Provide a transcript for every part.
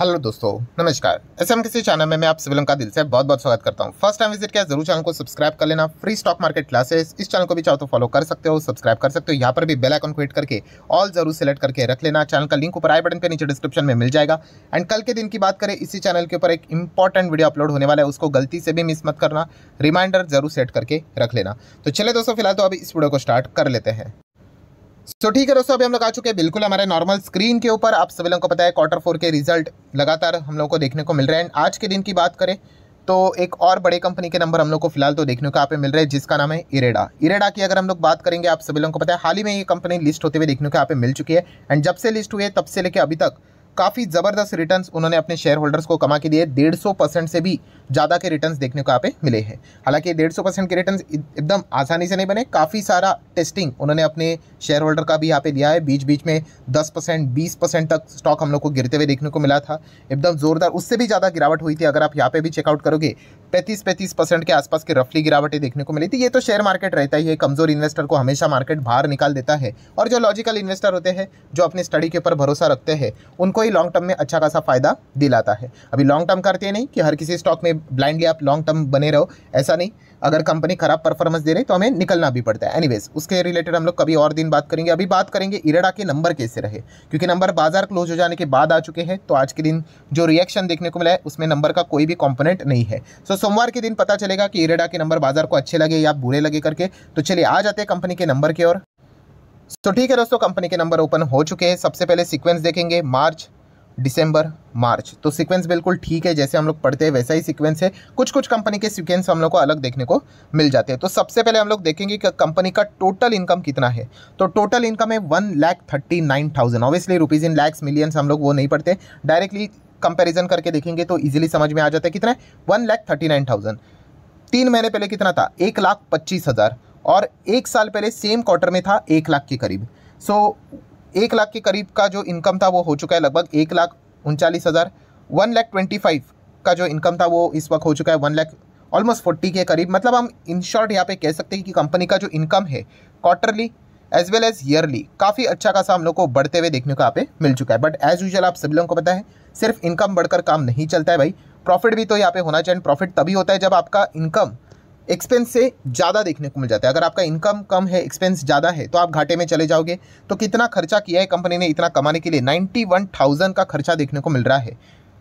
hello दोस्तों नमस्कार S M किसी चैनल में मैं आप सभी लोगों का दिल से बहुत बहुत स्वागत करता हूँ फर्स्ट टाइम विजिट किया जरूर चैनल को सब्सक्राइब कर लेना फ्री स्टॉक मार्केट क्लासेस इस चैनल को भी चाहो तो फॉलो कर सकते हो सब्सक्राइब कर सकते हो यहाँ पर भी बेल आइकन को हिट करके ऑल जरूर सेलेक्ट करके रख लेना चैनल का लिंक ऊपर आई बटन के नीचे डिस्क्रिप्शन में मिल जाएगा एंड कल के दिन की बात करें इसी चैनल के ऊपर एक इंपॉर्टेंट वीडियो अपलोड होने वाला है उसको गलती से भी मिस मत करना रिमाइंडर जरूर सेट करके रख लेना तो चले दोस्तों फिलहाल तो अभी इस वीडियो को स्टार्ट कर लेते हैं सो ठीक है दोस्तों अभी हम लोग आ चुके हैं बिल्कुल हमारे नॉर्मल स्क्रीन के ऊपर आप सभी लोगों को पता है क्वार्टर फोर के रिजल्ट लगातार हम लोग को देखने को मिल रहे हैं आज के दिन की बात करें तो एक और बड़े कंपनी के नंबर हम लोग को फिलहाल तो देखने को यहाँ पे मिल रहे हैं जिसका नाम है इरेडा इरेडा की अगर हम लोग बात करेंगे आप सभी लोगों को पता है हाल ही में ये कंपनी लिस्ट होते हुए देखने को यहाँ पे मिल चुकी है एंड जब से लिस्ट हुई है तब से लेकर अभी तक काफ़ी ज़बरदस्त रिटर्न्स उन्होंने अपने शेयर होल्डर्स को कमा के दिए डेढ़ सौ परसेंट से भी ज़्यादा के रिटर्न्स देखने को यहाँ पे मिले हैं हालांकि डेढ़ सौ परसेंट के रिटर्न्स एकदम आसानी से नहीं बने काफ़ी सारा टेस्टिंग उन्होंने अपने शेयर होल्डर का भी यहाँ पे दिया है बीच बीच में दस परसेंट बीस परसेंट तक स्टॉक हम लोग को गिरते हुए देखने को मिला था एकदम ज़ोरदार उससे भी ज़्यादा गिरावट हुई थी अगर आप यहाँ पर भी चेकआउट करोगे पैंतीस पैंतीस परसेंट के आसपास की रफली गिरावटें देखने को मिली थी ये तो शेयर मार्केट रहता ही है कमज़ोर इन्वेस्टर को हमेशा मार्केट बाहर निकाल देता है और जो लॉजिकल इन्वेस्टर होते हैं जो अपनी स्टडी के ऊपर भरोसा रखते हैं उनको ही लॉन्ग टर्म में अच्छा खासा फायदा दिलाता है अभी लॉन्ग टर्म करते नहीं कि हर किसी स्टॉक में ब्लाइंडली आप लॉन्ग टर्म बने रहो ऐसा नहीं अगर कंपनी खराब परफॉर्मेंस दे रही तो हमें निकलना भी पड़ता है एनीवेज उसके रिलेटेड हम लोग कभी और दिन बात करेंगे अभी बात करेंगे इरेडा के नंबर कैसे रहे क्योंकि नंबर बाजार क्लोज हो जाने के बाद आ चुके हैं तो आज के दिन जो रिएक्शन देखने को मिला है उसमें नंबर का कोई भी कॉम्पोनेंट नहीं है सो so, सोमवार के दिन पता चलेगा कि इरेडा के नंबर बाजार को अच्छे लगे या बुरे लगे करके तो चलिए आ जाते हैं कंपनी के नंबर के और तो ठीक है दोस्तों कंपनी के नंबर ओपन हो चुके हैं सबसे पहले सीक्वेंस देखेंगे मार्च दिसंबर मार्च तो सीक्वेंस बिल्कुल ठीक है जैसे हम लोग पढ़ते हैं वैसा ही सीक्वेंस है कुछ कुछ कंपनी के सीक्वेंस हम लोग को अलग देखने को मिल जाते हैं तो सबसे पहले हम लोग देखेंगे कि कंपनी का टोटल इनकम कितना है तो टोटल इनकम है one lakh thirty nine thousand obviously rupees in lakhs millions हम लोग वो नहीं पढ़ते डायरेक्टली कंपेरिजन करके देखेंगे तो ईजिली समझ में आ जाता है कितना है one lakh thirty nine thousand तीन महीने पहले कितना था एक लाख पच्चीस हज़ार और एक साल पहले सेम क्वार्टर में था एक लाख के करीब सो एक लाख के करीब का जो इनकम था वो हो चुका है लगभग एक लाख उनचालीस हज़ार वन लाख ट्वेंटी फाइव का जो इनकम था वो इस वक्त हो चुका है वन लाख ऑलमोस्ट फोर्टी के करीब मतलब हम इन शॉर्ट यहाँ पे कह सकते हैं कि कंपनी का जो इनकम है quarterly as well as yearly काफ़ी अच्छा खासा हम लोग को बढ़ते हुए देखने को यहाँ पे मिल चुका है बट एज यूजल आप सभी लोगों को पता है सिर्फ इनकम बढ़कर काम नहीं चलता है भाई प्रॉफिट भी तो यहाँ पे होना चाहिए प्रॉफिट तभी होता है जब आपका इनकम एक्सपेंस से ज़्यादा देखने को मिल जाता है अगर आपका इनकम कम है एक्सपेंस ज़्यादा है तो आप घाटे में चले जाओगे तो कितना खर्चा किया है कंपनी ने इतना कमाने के लिए नाइन्टी वन थाउजेंड का खर्चा देखने को मिल रहा है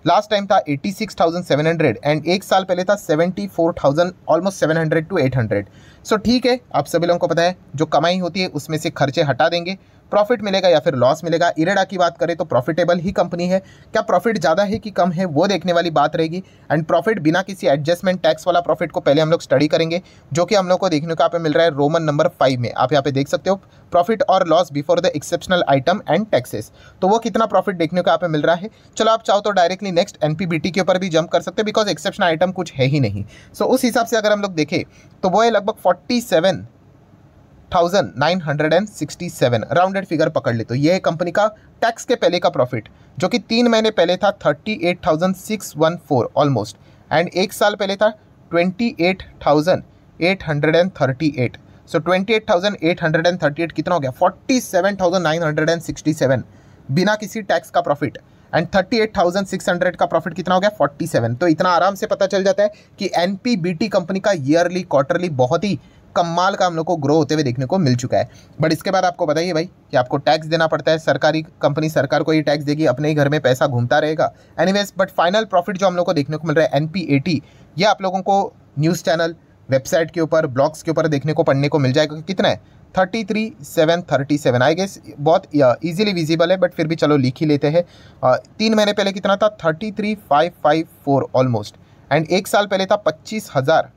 लास्ट टाइम था eighty six thousand seven hundred and एक साल पहले था seventy four thousand almost seven hundred to eight hundred so ठीक है आप सभी लोगों को पता है जो कमाई होती है उसमें से खर्चे हटा देंगे प्रॉफिट मिलेगा या फिर लॉस मिलेगा इरेडा की बात करें तो प्रॉफिटेबल ही कंपनी है क्या प्रॉफिट ज़्यादा है कि कम है वो देखने वाली बात रहेगी एंड प्रॉफिट बिना किसी एडजस्टमेंट टैक्स वाला प्रॉफिट को पहले हम लोग स्टडी करेंगे जो कि हम लोग को देखने को आप मिल रहा है रोमन नंबर फाइव में आप यहाँ पे देख सकते हो प्रॉफिट और loss before the exceptional item and taxes तो वो कितना प्रॉफिट देखने को आप मिल रहा है चलो आप चाहो तो डायरेक्टली नेक्स्ट एन के ऊपर भी जंप कर सकते हैं बिकॉज एक्सेप्शनल आइटम कुछ है ही नहीं सो so, उस हिसाब से अगर हम लोग देखें तो वो है लगभग forty seven thousand nine hundred and sixty seven rounded figure पकड़ ले तो ये है कंपनी का टैक्स के पहले का प्रॉफिट जो कि तीन महीने पहले था thirty eight thousand six one four almost and एक साल पहले था twenty eight thousand eight hundred and thirty eight so twenty eight thousand eight hundred and thirty eight कितना हो गया forty seven thousand nine hundred and sixty seven बिना किसी tax का profit and thirty eight thousand six hundred का profit कितना हो गया फोर्टी सेवन तो इतना आराम से पता चल जाता है कि N P B T company का ईयरली क्वार्टरली बहुत ही कमाल का हम लोग को ग्रो होते हुए देखने को मिल चुका है बट इसके बाद आपको बताइए भाई कि आपको टैक्स देना पड़ता है सरकारी कंपनी सरकार को ये टैक्स देगी अपने ही घर में पैसा घूमता रहेगा एनी बट फाइनल प्रॉफिट जो हम लोग को देखने को मिल रहा है एन पी ये आप लोगों को न्यूज़ चैनल वेबसाइट के ऊपर ब्लॉग्स के ऊपर देखने को पढ़ने को मिल जाएगा कितना है thirty three seven thirty seven I guess बहुत इजीली विजिबल है बट फिर भी चलो लिख ही लेते हैं तीन महीने पहले कितना था thirty three five five four almost and एक साल पहले था पच्चीस हज़ार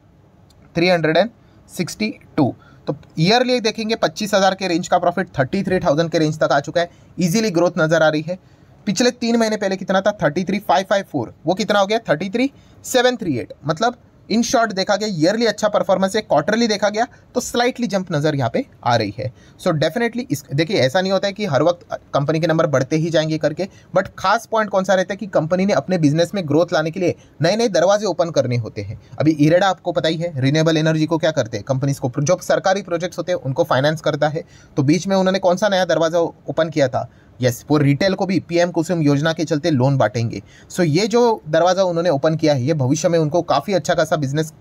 three hundred and sixty two तो ईयरली देखेंगे पच्चीस हज़ार के रेंज का प्रॉफिट थर्टी थ्री थाउजेंड के रेंज तक आ चुका है इजीली ग्रोथ नज़र आ रही है पिछले तीन महीने पहले कितना था thirty three five five four वो कितना हो गया thirty three seven three eight मतलब इन शॉर्ट देखा गया ईयरली अच्छा परफॉर्मेंस है क्वार्टरली देखा गया तो स्लाइटली जंप नज़र यहाँ पे आ रही है सो so डेफिनेटली इस देखिए ऐसा नहीं होता है कि हर वक्त कंपनी के नंबर बढ़ते ही जाएंगे करके बट खास पॉइंट कौन सा रहता है कि कंपनी ने अपने बिजनेस में ग्रोथ लाने के लिए नए नए दरवाजे ओपन करने होते हैं अभी इरेडा आपको पता ही है रिनेबल एनर्जी को क्या करते हैं कंपनीज को जो सरकारी प्रोजेक्ट्स होते हैं उनको फाइनेंस करता है तो बीच में उन्होंने कौन सा नया दरवाज़ा ओपन किया था यस वो रिटेल को भी पीएम कुसुम योजना के चलते लोन बांटेंगे सो ये जो दरवाज़ा उन्होंने ओपन किया है ये भविष्य में उनको काफ़ी अच्छा खासा बिजनेस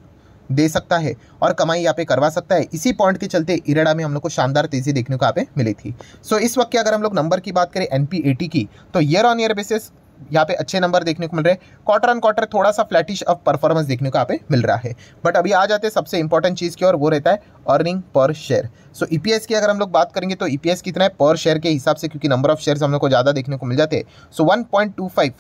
दे सकता है और कमाई यहाँ पे करवा सकता है इसी पॉइंट के चलते इरेडा में हम लोग को शानदार तेज़ी देखने को यहाँ पे मिली थी सो so, इस वक्त की अगर हम लोग नंबर की बात करें एन की तो ईयर ऑन ईयर बेसिस यहाँ पे अच्छे नंबर देखने को मिल रहे हैं क्वार्टर ऑन क्वार्टर थोड़ा सा फ्लैटिश ऑफ परफॉर्मेंस देखने को यहाँ पे मिल रहा है बट अभी आ जाते हैं सबसे इंपॉर्टेंट चीज़ की और वो रहता है अर्निंग पर शेयर सो ई की अगर हम लोग बात करेंगे तो ई e कितना है पर शेयर के हिसाब से क्योंकि नंबर ऑफ शेयर हम लोग को ज़्यादा देखने को मिल जाते हैं सो वन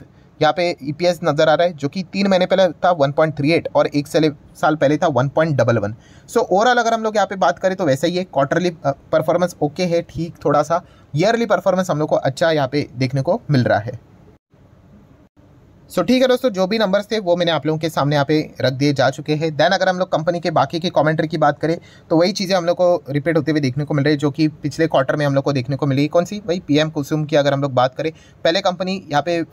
यहाँ पे ई e नज़र आ रहा है जो कि तीन महीने पहले था 1.38 और एक साल साल पहले था वन सो ओवरऑल अगर हम लोग यहाँ पे बात करें तो वैसा ही है क्वार्टरली परफॉर्मेंस ओके है ठीक थोड़ा सा ईयरली परफॉर्मेंस हम लोग को अच्छा यहाँ पे देखने को मिल रहा है सो ठीक है दोस्तों जो भी नंबर्स थे वो मैंने आप लोगों के सामने यहाँ पे रख दिए जा चुके हैं देन अगर हम लोग कंपनी के बाकी के कमेंटर की बात करें तो वही चीज़ें हम लोग को रिपीट होते हुए देखने को मिल रही है जो कि पिछले क्वार्टर में हम लोग को देखने को मिली कौन सी वही पीएम कुसुम की अगर हम लोग बात करें पहले कंपनी यहाँ पे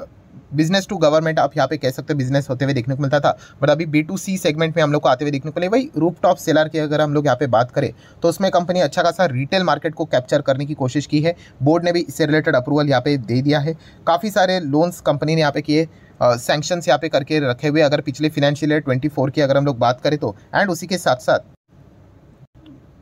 बिजनेस टू गवर्नमेंट आप यहाँ पे कह सकते हो बिजनेस होते हुए देखने को मिलता था बट अभी बी टू सी सेगमेंट में हम लोग को आते हुए देखने को मिले वही रूप टॉप सेलर की अगर हम लोग यहाँ पे बात करें तो उसमें कंपनी अच्छा खासा रिटेल मार्केट को कैप्चर करने की कोशिश की है बोर्ड ने भी इससे रिलेटेड अप्रूवल यहाँ पे दे दिया है काफ़ी सारे लोन्स कंपनी ने यहाँ पे किए सैंक्शंस यहाँ पे करके रखे हुए अगर पिछले फिनेंशियल ईयर फोर की अगर हम लोग बात करें तो एंड उसी के साथ साथ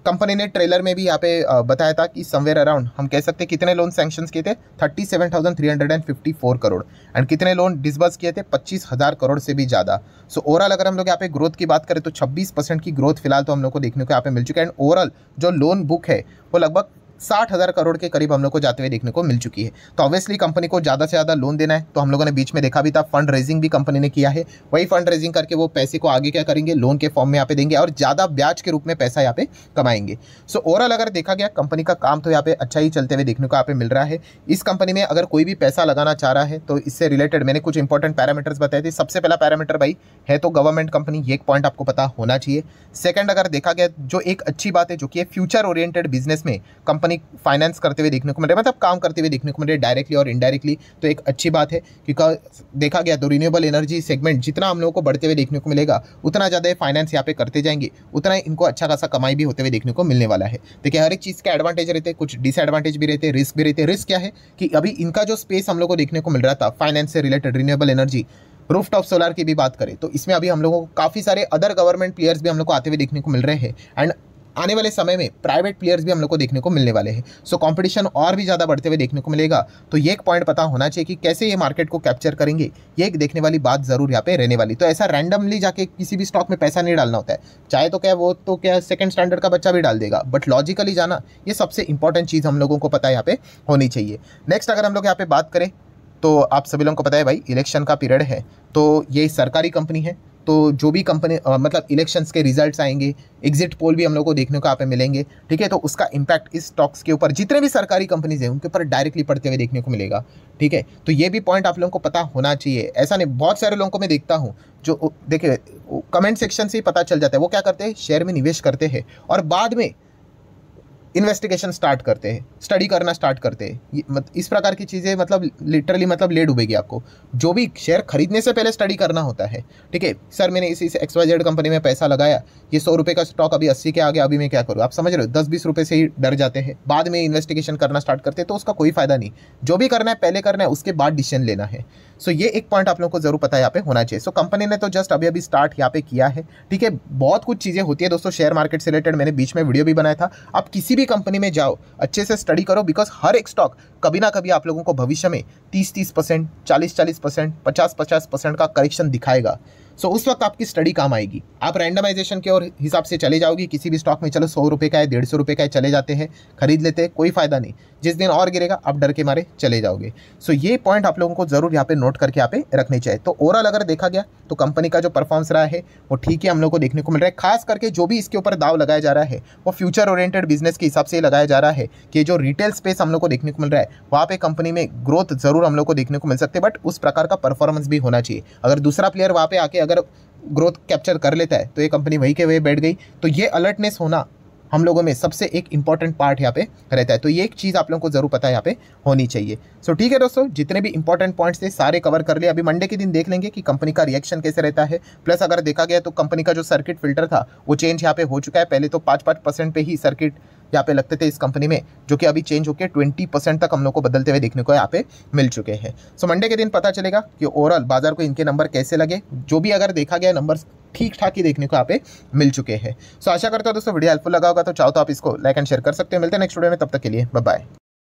कंपनी ने ट्रेलर में भी यहाँ पे बताया था कि समवेयर अराउंड हम कह सकते हैं कितने लोन सैक्शन किए थे thirty seven thousand three hundred and fifty four crore and कितने लोन डिसबर्स किए थे पच्चीस हज़ार करोड़ से भी ज़्यादा सो ओवरऑल अगर हम लोग यहाँ पे ग्रोथ की बात करें तो छब्बीस परसेंट की ग्रोथ फिलहाल तो हम लोग को देखने को यहाँ पे मिल चुका है एंड ओवरऑल जो लोन बुक है वो लगभग साठ हज़ार करोड़ के करीब हम लोग को जाते हुए देखने को मिल चुकी है तो ऑब्वियसली कंपनी को ज़्यादा से ज़्यादा लोन देना है तो हम लोगों ने बीच में देखा भी था फंड रेजिंग भी कंपनी ने किया है वही फंड रेजिंग करके वो पैसे को आगे क्या करेंगे लोन के फॉर्म में यहाँ पे देंगे और ज़्यादा ब्याज के रूप में पैसा यहाँ पे कमाएंगे सो ओवरऑल अगर देखा गया कंपनी का काम तो यहाँ पे अच्छा ही चलते हुए देखने को यहाँ पे मिल रहा है इस कंपनी में अगर कोई भी पैसा लगाना चाह रहा है तो इससे रिलेटेड मैंने कुछ इंपॉर्टेंट पैरामीटर्स बताए थे सबसे पहला पैरामीटर भाई है तो गवर्नमेंट कंपनी ये एक पॉइंट आपको पता होना चाहिए सेकेंड अगर देखा गया जो एक अच्छी बात है जो कि फ्यूचर ओरिएंटेड बिजनेस में कंपनी कंपनी फाइनेंस करते हुए देखने को मिल रहा है मतलब काम करते हुए देखने को मिल रहा है डायरेक्टली और इनडायरेक्टली तो एक अच्छी बात है क्योंकि देखा गया तो रिन्यूएबल एनर्जी सेगमेंट जितना हम लोगों को बढ़ते हुए देखने को मिलेगा उतना ज़्यादा फाइनेंस यहाँ पे करते जाएंगे उतना ही इनको अच्छा खासा कमाई भी होते हुए देखने को मिलने वाला है देखिए हर एक चीज़ के एडवांटेज रहते कुछ डिसएडवांटेज भी रहते रिस्क भी रहते रिस्क क्या है कि अभी इनका जो स्पेस हम लोग को देखने को मिल रहा था फाइनेंस से related renewable energy roof top solar की भी बात करें तो इसमें अभी हम लोगों को काफ़ी सारे अदर गवर्नमेंट प्लेयर्स भी हम लोग को आते हुए देखने को मिल रहे हैं एंड आने वाले समय में प्राइवेट प्लेयर्स भी हम लोग को देखने को मिलने वाले हैं सो कंपटीशन और भी ज़्यादा बढ़ते हुए देखने को मिलेगा तो ये एक पॉइंट पता होना चाहिए कि कैसे ये मार्केट को कैप्चर करेंगे ये एक देखने वाली बात ज़रूर यहाँ पे रहने वाली तो ऐसा रैंडमली जाके किसी भी स्टॉक में पैसा नहीं डालना होता है चाहे तो क्या वो तो क्या सेकेंड स्टैंडर्ड का बच्चा भी डाल देगा बट लॉजिकली जाना ये सबसे इंपॉर्टेंट चीज़ हम लोगों को पता यहाँ पे होनी चाहिए नेक्स्ट अगर हम लोग यहाँ पे बात करें तो आप सभी लोगों को पता है भाई इलेक्शन का पीरियड है तो ये सरकारी कंपनी है तो जो भी कंपनी मतलब इलेक्शंस के रिजल्ट्स आएंगे एग्जिट पोल भी हम लोग को देखने को आप मिलेंगे ठीक है तो उसका इम्पैक्ट इस स्टॉक्स के ऊपर जितने भी सरकारी कंपनीज हैं उनके ऊपर डायरेक्टली पड़ते हुए देखने को मिलेगा ठीक है तो ये भी पॉइंट आप लोगों को पता होना चाहिए ऐसा नहीं बहुत सारे लोगों को मैं देखता हूँ जो देखिए कमेंट सेक्शन से ही पता चल जाता है वो क्या करते हैं शेयर में निवेश करते हैं और बाद में इन्वेस्टिगेशन स्टार्ट करते हैं स्टडी करना स्टार्ट करते हैं मत, इस प्रकार की चीज़ें मतलब लिटरली मतलब ले डूबेगी आपको जो भी शेयर खरीदने से पहले स्टडी करना होता है ठीक है सर मैंने इस इस वाई जेड कंपनी में पैसा लगाया ये सौ रुपये का स्टॉक अभी अस्सी के आगे अभी मैं क्या करूँ आप समझ रहे हो दस बीस रुपये से ही डर जाते हैं बाद में इन्वेस्टिगेशन करना स्टार्ट करते हैं तो उसका कोई फ़ायदा नहीं जो भी करना है पहले करना है उसके बाद डिसीजन लेना है सो ये एक पॉइंट आप लोगों को जरूर पता यहाँ पे होना चाहिए सो कंपनी ने तो जस्ट अभी अभी स्टार्ट यहाँ पे किया है ठीक है बहुत कुछ चीज़ें होती है दोस्तों शेयर मार्केट से रिलेटेड मैंने बीच में वीडियो भी बनाया था आप किसी भी कंपनी में जाओ अच्छे से स्टडी करो बिकॉज हर एक स्टॉक कभी ना कभी आप लोगों को भविष्य में तीस तीस परसेंट चालीस चालीस परसेंट पचास पचास परसेंट का करेक्शन दिखाएगा सो so, उस वक्त आपकी स्टडी काम आएगी आप रैंडमाइजेशन के और हिसाब से चले जाओगे किसी भी स्टॉक में चलो सौ रुपये का है डेढ़ सौ रुपये का है चले जाते हैं खरीद लेते हैं कोई फ़ायदा नहीं जिस दिन और गिरेगा आप डर के मारे चले जाओगे सो so, ये पॉइंट आप लोगों को ज़रूर यहाँ पे नोट करके यहाँ पे रखने चाहिए तो ओवरऑल अगर देखा गया तो कंपनी का जो परफॉर्मेंस रहा है वो ठीक है हम लोग को देखने को मिल रहा है खास करके जो भी इसके ऊपर दाव लगाया जा रहा है वो फ्यूचर ओरिएंटेड बिजनेस के हिसाब से लगाया जा रहा है कि जो रिटेल स्पेस हम लोग को देखने को मिल रहा है वहाँ पर कंपनी में ग्रोथ ज़रूर हम लोग को देखने को मिल सकते बट उस प्रकार का परफॉर्मेंस भी होना चाहिए अगर दूसरा प्लेयर वहाँ पर आके अगर ग्रोथ कैप्चर कर लेता है तो ये कंपनी वहीं के वहीं बैठ गई तो ये अलर्टनेस होना हम लोगों में सबसे एक इंपॉर्टेंट पार्ट यहाँ पे रहता है तो ये एक चीज़ आप लोगों को जरूर पता है यहाँ पे होनी चाहिए सो so, ठीक है दोस्तों जितने भी इंपॉर्टेंट पॉइंट्स थे सारे कवर कर लिए अभी मंडे के दिन देख लेंगे कि कंपनी का रिएक्शन कैसे रहता है प्लस अगर देखा गया तो कंपनी का जो सर्किट फिल्टर था वो चेंज यहाँ पे हो चुका है पहले तो पाँच पाँच परसेंट पे ही सर्किट यहाँ पे लगते थे इस कंपनी में जो कि अभी चेंज होकर ट्वेंटी परसेंट तक हम लोग को बदलते हुए देखने को यहाँ पे मिल चुके हैं सो मंडे के दिन पता चलेगा कि ओवरऑल बाजार को इनके नंबर कैसे लगे जो भी अगर देखा गया नंबर ठीक ठाक ही देखने को यहाँ पे मिल चुके हैं सो आशा करता हूँ दोस्तों वीडियो हेल्पफुल लगा होगा तो चाहो तो आप इसको लाइक एंड शेयर कर सकते हो मिलते हैं नेक्स्ट वीडियो में तब तक के लिए बाय